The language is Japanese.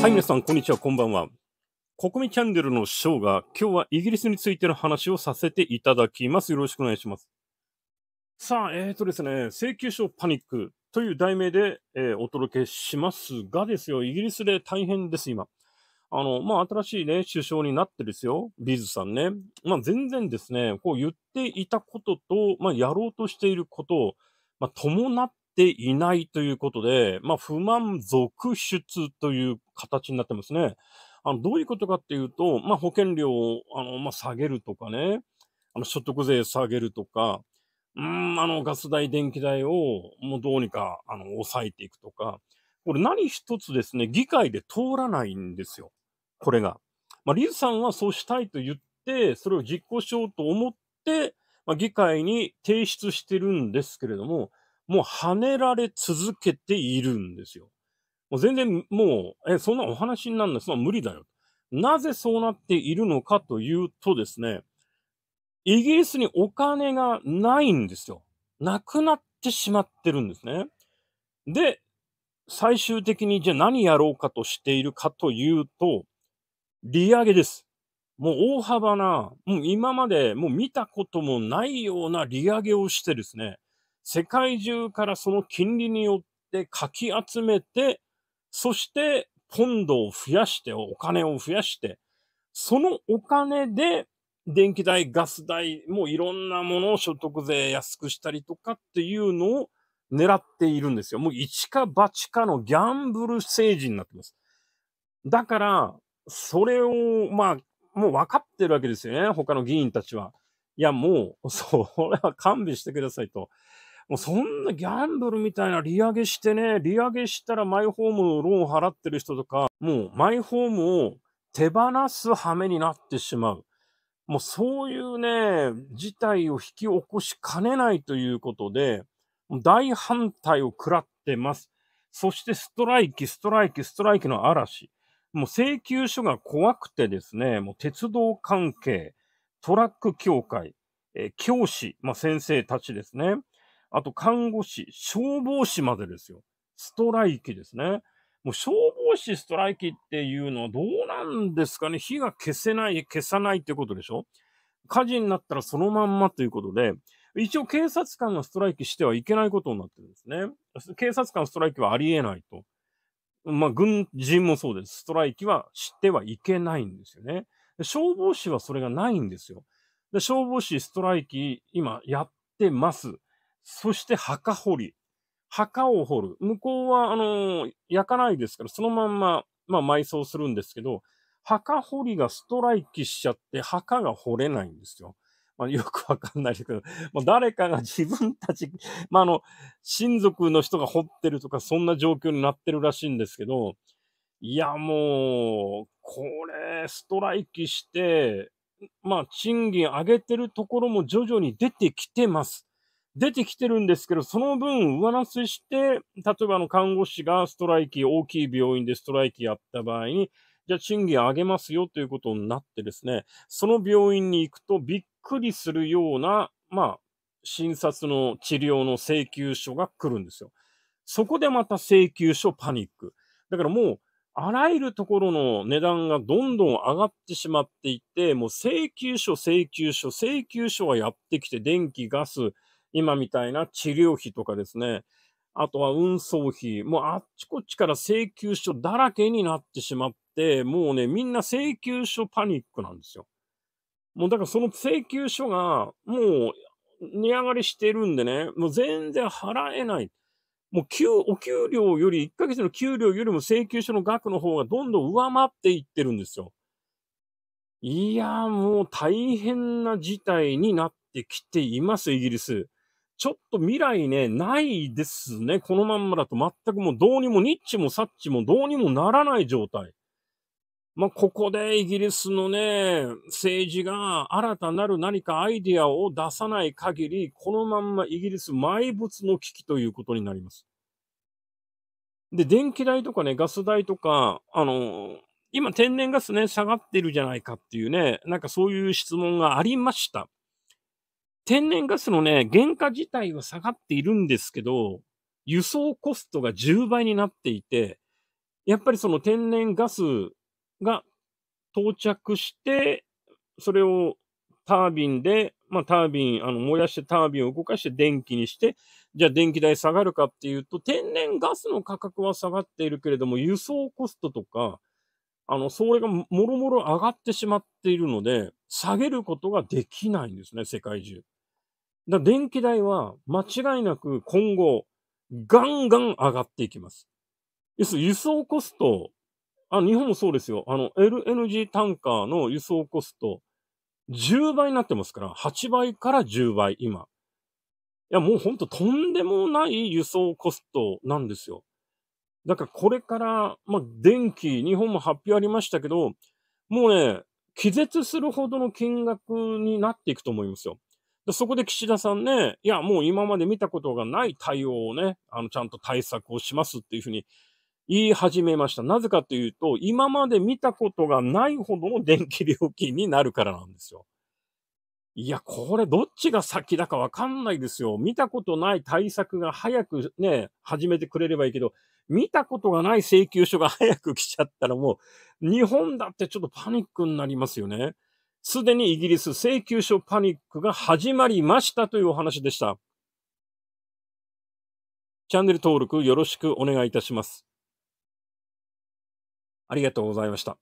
はい、皆さん、こんにちは、こんばんは。国民チャンネルのショーが、今日はイギリスについての話をさせていただきます。よろしくお願いします。さあ、えーとですね、請求書パニックという題名で、えー、お届けしますがですよ、イギリスで大変です、今。あの、まあ、新しいね、首相になってですよ、リズさんね。まあ、全然ですね、こう言っていたことと、まあ、やろうとしていることを、まあ、伴っていないということで、まあ、不満続出という形になってますね。あのどういうことかっていうと、まあ、保険料をあの、まあ、下げるとかね、あの所得税下げるとか、うん、あのガス代、電気代をもうどうにかあの抑えていくとか、これ何一つですね、議会で通らないんですよ、これが。まあ、リズさんはそうしたいと言って、それを実行しようと思って、まあ、議会に提出してるんですけれども、もう跳ねられ続けているんですよ。もう全然もう、え、そんなお話になるのそんな無理だよ。なぜそうなっているのかというとですね、イギリスにお金がないんですよ。なくなってしまってるんですね。で、最終的にじゃあ何やろうかとしているかというと、利上げです。もう大幅な、もう今までもう見たこともないような利上げをしてですね、世界中からその金利によってかき集めて、そしてポンドを増やして、お金を増やして、そのお金で電気代、ガス代、もういろんなものを所得税安くしたりとかっていうのを狙っているんですよ。もう一か八かのギャンブル政治になってます。だから、それを、まあ、もう分かってるわけですよね。他の議員たちは。いや、もう、それは勘弁してくださいと。もうそんなギャンブルみたいな利上げしてね、利上げしたらマイホームのローンを払ってる人とか、もうマイホームを手放す羽目になってしまう。もうそういうね、事態を引き起こしかねないということで、大反対を食らってます。そしてストライキ、ストライキ、ストライキの嵐。もう請求書が怖くてですね、もう鉄道関係、トラック協会、え教師、まあ、先生たちですね。あと看護師、消防士までですよ。ストライキですね。もう消防士ストライキっていうのはどうなんですかね火が消せない、消さないってことでしょ火事になったらそのまんまということで、一応警察官がストライキしてはいけないことになってるんですね。警察官ストライキはありえないと。まあ、軍人もそうです。ストライキはしてはいけないんですよね。消防士はそれがないんですよ。で消防士ストライキ今やってます。そして墓掘り。墓を掘る。向こうは、あの焼かないですから、そのまんま、まあ、埋葬するんですけど、墓掘りがストライキしちゃって、墓が掘れないんですよ。まあ、よくわかんないですけど、まあ、誰かが自分たち、まあ、あの、親族の人が掘ってるとか、そんな状況になってるらしいんですけど、いや、もう、これ、ストライキして、まあ、賃金上げてるところも徐々に出てきてます。出てきてるんですけど、その分上乗せして、例えばあの看護師がストライキ、大きい病院でストライキやった場合に、じゃあ賃金上げますよということになってですね、その病院に行くとびっくりするような、まあ、診察の治療の請求書が来るんですよ。そこでまた請求書パニック。だからもう、あらゆるところの値段がどんどん上がってしまっていて、もう請求書、請求書、請求書はやってきて、電気、ガス、今みたいな治療費とかですね、あとは運送費、もうあっちこっちから請求書だらけになってしまって、もうね、みんな請求書パニックなんですよ。もうだからその請求書がもう値上がりしてるんでね、もう全然払えない。もう給、お給料より、1ヶ月の給料よりも請求書の額の方がどんどん上回っていってるんですよ。いやもう大変な事態になってきています、イギリス。ちょっと未来ね、ないですね。このまんまだと全くもうどうにもニッチもサッチもどうにもならない状態。まあ、ここでイギリスのね、政治が新たなる何かアイディアを出さない限り、このまんまイギリス埋没の危機ということになります。で、電気代とかね、ガス代とか、あの、今天然ガスね、下がってるじゃないかっていうね、なんかそういう質問がありました。天然ガスのね、原価自体は下がっているんですけど、輸送コストが10倍になっていて、やっぱりその天然ガスが到着して、それをタービンで、まあタービン、あの燃やしてタービンを動かして電気にして、じゃあ電気代下がるかっていうと、天然ガスの価格は下がっているけれども、輸送コストとか、あの、それがもろもろ上がってしまっているので、下げることができないんですね、世界中。だ電気代は間違いなく今後、ガンガン上がっていきます。要するに輸送コスト、あ、日本もそうですよ。あの、LNG タンカーの輸送コスト、10倍になってますから、8倍から10倍、今。いや、もうほんととんでもない輸送コストなんですよ。だからこれから、まあ、電気、日本も発表ありましたけど、もうね、気絶するほどの金額になっていくと思いますよ。で、そこで岸田さんね、いや、もう今まで見たことがない対応をね、あの、ちゃんと対策をしますっていうふうに言い始めました。なぜかというと、今まで見たことがないほどの電気料金になるからなんですよ。いや、これどっちが先だかわかんないですよ。見たことない対策が早くね、始めてくれればいいけど、見たことがない請求書が早く来ちゃったらもう、日本だってちょっとパニックになりますよね。すでにイギリス請求書パニックが始まりましたというお話でした。チャンネル登録よろしくお願いいたします。ありがとうございました。